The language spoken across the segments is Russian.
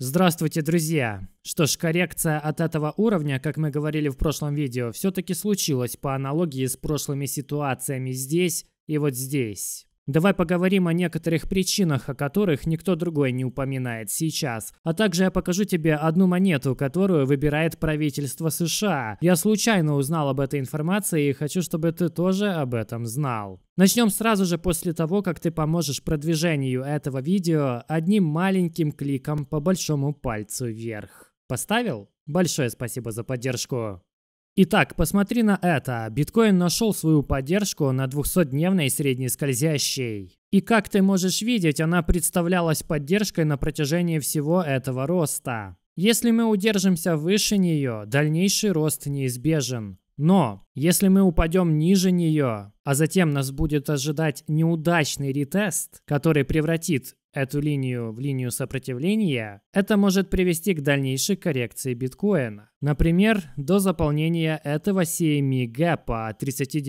Здравствуйте, друзья! Что ж, коррекция от этого уровня, как мы говорили в прошлом видео, все-таки случилась по аналогии с прошлыми ситуациями здесь и вот здесь. Давай поговорим о некоторых причинах, о которых никто другой не упоминает сейчас. А также я покажу тебе одну монету, которую выбирает правительство США. Я случайно узнал об этой информации и хочу, чтобы ты тоже об этом знал. Начнем сразу же после того, как ты поможешь продвижению этого видео одним маленьким кликом по большому пальцу вверх. Поставил? Большое спасибо за поддержку. Итак, посмотри на это. Биткоин нашел свою поддержку на 200-дневной средней скользящей. И как ты можешь видеть, она представлялась поддержкой на протяжении всего этого роста. Если мы удержимся выше нее, дальнейший рост неизбежен. Но если мы упадем ниже нее, а затем нас будет ожидать неудачный ретест, который превратит эту линию в линию сопротивления, это может привести к дальнейшей коррекции биткоина. Например, до заполнения этого CME гэпа 39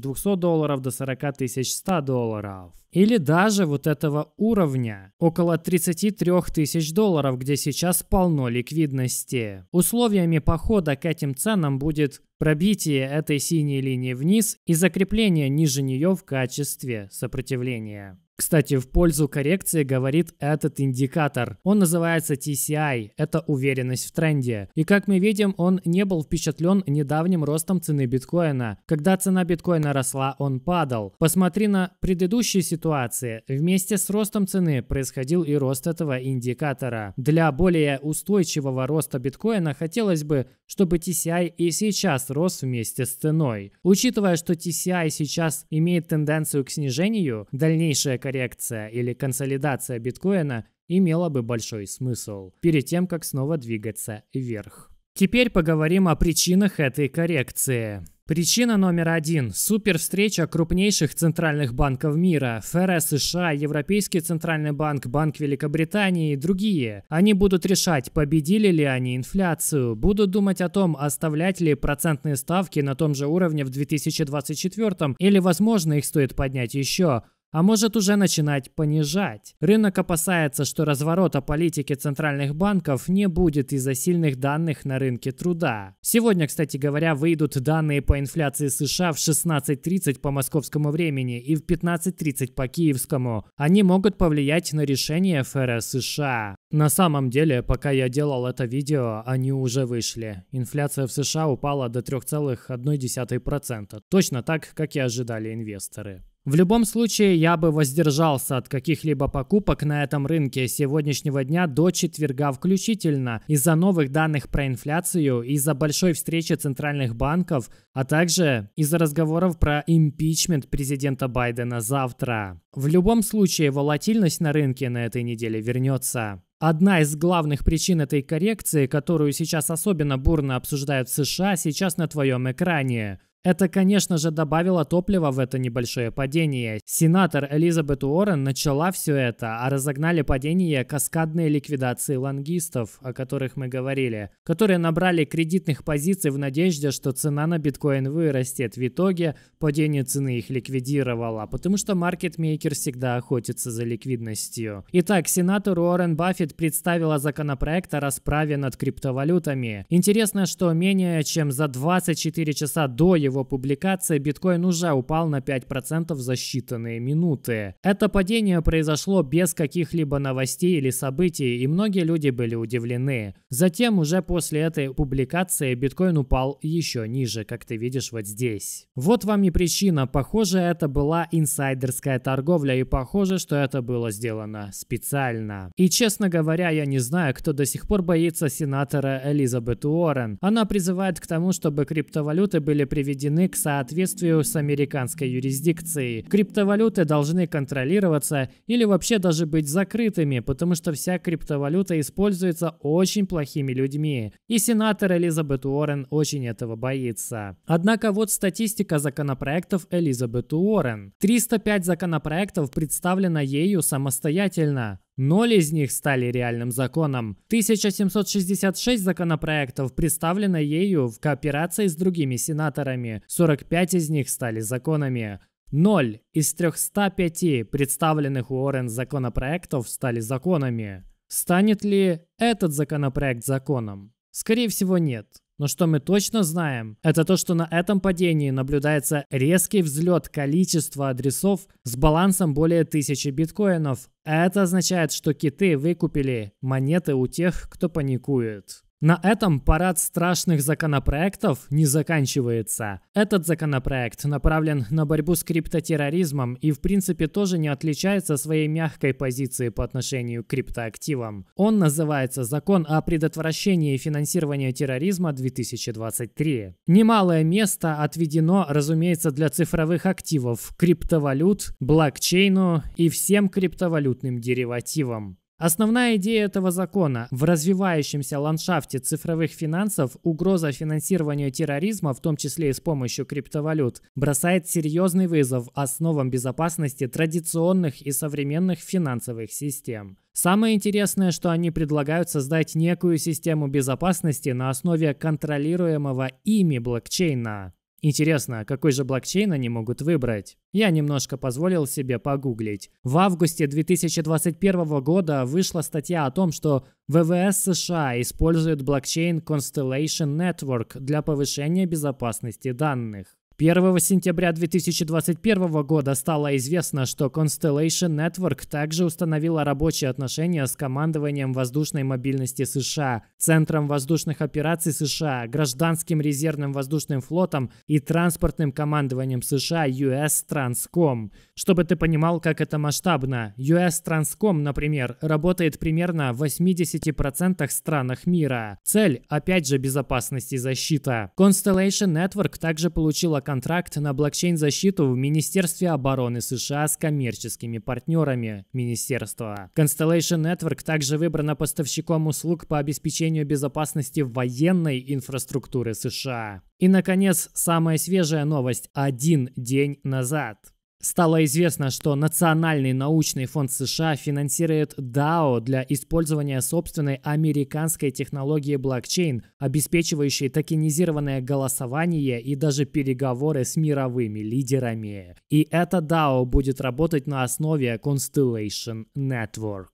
200 долларов до 40 100 долларов. Или даже вот этого уровня, около 33 тысяч долларов, где сейчас полно ликвидности. Условиями похода к этим ценам будет пробитие этой синей линии вниз и закрепление ниже нее в качестве сопротивления. Кстати, в пользу коррекции говорит этот индикатор. Он называется TCI, это уверенность в тренде. И как мы видим, он не был впечатлен недавним ростом цены биткоина. Когда цена биткоина росла, он падал. Посмотри на предыдущие ситуации. Вместе с ростом цены происходил и рост этого индикатора. Для более устойчивого роста биткоина хотелось бы, чтобы TCI и сейчас рос вместе с ценой. Учитывая, что TCI сейчас имеет тенденцию к снижению, дальнейшее коррекция или консолидация биткоина имела бы большой смысл перед тем, как снова двигаться вверх. Теперь поговорим о причинах этой коррекции. Причина номер один. Супер встреча крупнейших центральных банков мира. ФРС США, Европейский центральный банк, Банк Великобритании и другие. Они будут решать, победили ли они инфляцию, будут думать о том, оставлять ли процентные ставки на том же уровне в 2024 или, возможно, их стоит поднять еще а может уже начинать понижать. Рынок опасается, что разворота политики центральных банков не будет из-за сильных данных на рынке труда. Сегодня, кстати говоря, выйдут данные по инфляции США в 16.30 по московскому времени и в 15.30 по киевскому. Они могут повлиять на решение ФРС США. На самом деле, пока я делал это видео, они уже вышли. Инфляция в США упала до 3,1%, точно так, как и ожидали инвесторы. В любом случае, я бы воздержался от каких-либо покупок на этом рынке сегодняшнего дня до четверга включительно из-за новых данных про инфляцию, из-за большой встречи центральных банков, а также из-за разговоров про импичмент президента Байдена завтра. В любом случае, волатильность на рынке на этой неделе вернется. Одна из главных причин этой коррекции, которую сейчас особенно бурно обсуждают в США, сейчас на твоем экране. Это, конечно же, добавило топлива в это небольшое падение. Сенатор Элизабет Уоррен начала все это, а разогнали падение каскадные ликвидации лонгистов, о которых мы говорили, которые набрали кредитных позиций в надежде, что цена на биткоин вырастет. В итоге падение цены их ликвидировало, потому что маркетмейкер всегда охотится за ликвидностью. Итак, сенатор Уоррен Баффет представила законопроект о расправе над криптовалютами. Интересно, что менее чем за 24 часа до его его публикации биткоин уже упал на 5% за считанные минуты. Это падение произошло без каких-либо новостей или событий, и многие люди были удивлены. Затем уже после этой публикации биткоин упал еще ниже, как ты видишь вот здесь. Вот вам и причина. Похоже, это была инсайдерская торговля, и похоже, что это было сделано специально. И честно говоря, я не знаю, кто до сих пор боится сенатора Элизабет Уоррен. Она призывает к тому, чтобы криптовалюты были приведены приведены к соответствию с американской юрисдикцией. Криптовалюты должны контролироваться или вообще даже быть закрытыми, потому что вся криптовалюта используется очень плохими людьми. И сенатор Элизабет Уоррен очень этого боится. Однако вот статистика законопроектов Элизабет Уоррен. 305 законопроектов представлено ею самостоятельно, Ноль из них стали реальным законом. 1766 законопроектов представлено ею в кооперации с другими сенаторами, 45 из них стали законами. Ноль из 305 представленных Уоррен законопроектов стали законами. Станет ли этот законопроект законом? Скорее всего, нет. Но что мы точно знаем, это то, что на этом падении наблюдается резкий взлет количества адресов с балансом более тысячи биткоинов. Это означает, что киты выкупили монеты у тех, кто паникует. На этом парад страшных законопроектов не заканчивается. Этот законопроект направлен на борьбу с криптотерроризмом и в принципе тоже не отличается своей мягкой позиции по отношению к криптоактивам. Он называется «Закон о предотвращении финансирования терроризма 2023». Немалое место отведено, разумеется, для цифровых активов, криптовалют, блокчейну и всем криптовалютным деривативам. Основная идея этого закона – в развивающемся ландшафте цифровых финансов угроза финансированию терроризма, в том числе и с помощью криптовалют, бросает серьезный вызов основам безопасности традиционных и современных финансовых систем. Самое интересное, что они предлагают создать некую систему безопасности на основе контролируемого ими блокчейна. Интересно, а какой же блокчейн они могут выбрать? Я немножко позволил себе погуглить. В августе 2021 года вышла статья о том, что ВВС США использует блокчейн Constellation Network для повышения безопасности данных. 1 сентября 2021 года стало известно, что Constellation Network также установила рабочие отношения с командованием воздушной мобильности США, Центром воздушных операций США, Гражданским резервным воздушным флотом и транспортным командованием США US Transcom. Чтобы ты понимал, как это масштабно, US Transcom, например, работает примерно в 80% странах мира. Цель, опять же, безопасность и защита. Constellation Network также получила контракт на блокчейн-защиту в Министерстве обороны США с коммерческими партнерами министерства. Constellation Network также выбрана поставщиком услуг по обеспечению безопасности военной инфраструктуры США. И, наконец, самая свежая новость один день назад. Стало известно, что Национальный научный фонд США финансирует DAO для использования собственной американской технологии блокчейн, обеспечивающей токенизированное голосование и даже переговоры с мировыми лидерами. И это DAO будет работать на основе Constellation Network.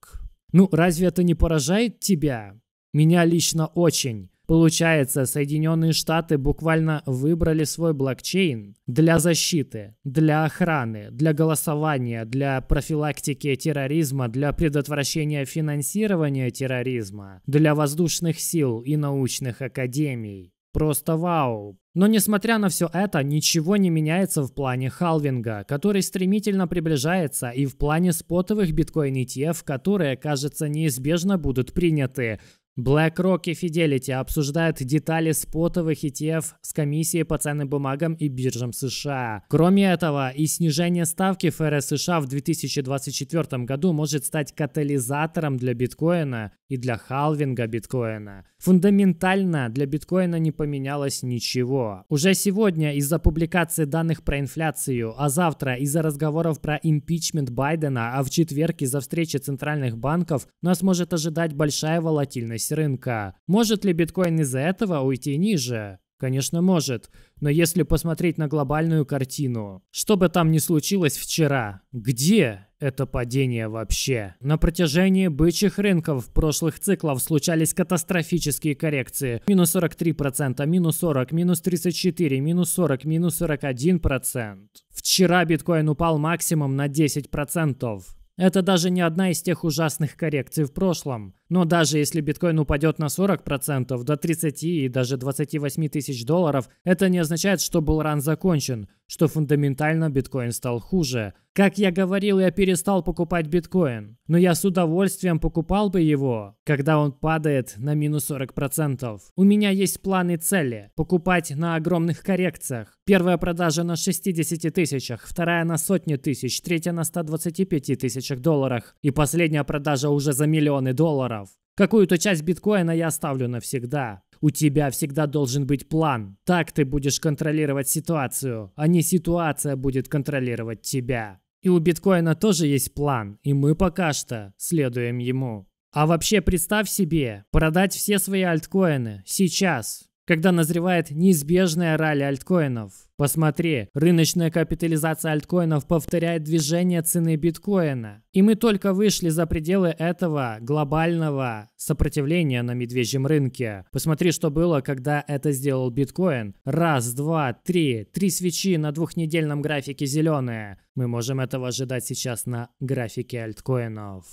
Ну, разве это не поражает тебя? Меня лично очень. Получается, Соединенные Штаты буквально выбрали свой блокчейн для защиты, для охраны, для голосования, для профилактики терроризма, для предотвращения финансирования терроризма, для воздушных сил и научных академий. Просто вау! Но несмотря на все это, ничего не меняется в плане халвинга, который стремительно приближается, и в плане спотовых биткоин-ETF, которые, кажется, неизбежно будут приняты – BlackRock и Fidelity обсуждают детали спотовых ETF с комиссией по ценным бумагам и биржам США. Кроме этого, и снижение ставки ФРС США в 2024 году может стать катализатором для биткоина и для халвинга биткоина. Фундаментально для биткоина не поменялось ничего. Уже сегодня из-за публикации данных про инфляцию, а завтра из-за разговоров про импичмент Байдена, а в четверг из-за встречи центральных банков нас может ожидать большая волатильность стоимость рынка. Может ли биткоин из-за этого уйти ниже? Конечно, может. Но если посмотреть на глобальную картину, что бы там ни случилось вчера, где это падение вообще? На протяжении бычьих рынков в прошлых циклов случались катастрофические коррекции. Минус 43%, минус 40, минус 34, минус 40, минус 41%. Вчера биткоин упал максимум на 10%. Это даже не одна из тех ужасных коррекций в прошлом. Но даже если биткоин упадет на 40%, до 30 и даже 28 тысяч долларов, это не означает, что булран закончен, что фундаментально биткоин стал хуже. Как я говорил, я перестал покупать биткоин, но я с удовольствием покупал бы его, когда он падает на минус 40%. У меня есть планы цели – покупать на огромных коррекциях. Первая продажа на 60 тысячах, вторая на сотни тысяч, третья на 125 тысячах долларах и последняя продажа уже за миллионы долларов. Какую-то часть биткоина я оставлю навсегда. У тебя всегда должен быть план. Так ты будешь контролировать ситуацию, а не ситуация будет контролировать тебя. И у биткоина тоже есть план, и мы пока что следуем ему. А вообще представь себе, продать все свои альткоины сейчас, когда назревает неизбежная ралли альткоинов. Посмотри, рыночная капитализация альткоинов повторяет движение цены биткоина. И мы только вышли за пределы этого глобального сопротивления на медвежьем рынке. Посмотри, что было, когда это сделал биткоин. Раз, два, три. Три свечи на двухнедельном графике зеленые. Мы можем этого ожидать сейчас на графике альткоинов.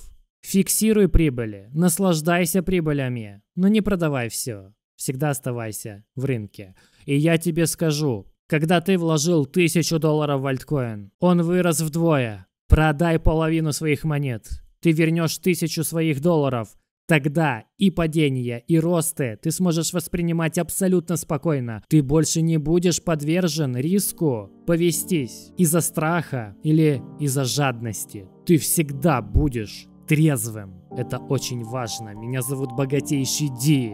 Фиксируй прибыли, наслаждайся прибылями, но не продавай все. Всегда оставайся в рынке. И я тебе скажу, когда ты вложил тысячу долларов в альткоин, он вырос вдвое. Продай половину своих монет. Ты вернешь тысячу своих долларов. Тогда и падения, и росты ты сможешь воспринимать абсолютно спокойно. Ты больше не будешь подвержен риску повестись из-за страха или из-за жадности. Ты всегда будешь трезвым. Это очень важно. Меня зовут Богатейший Ди.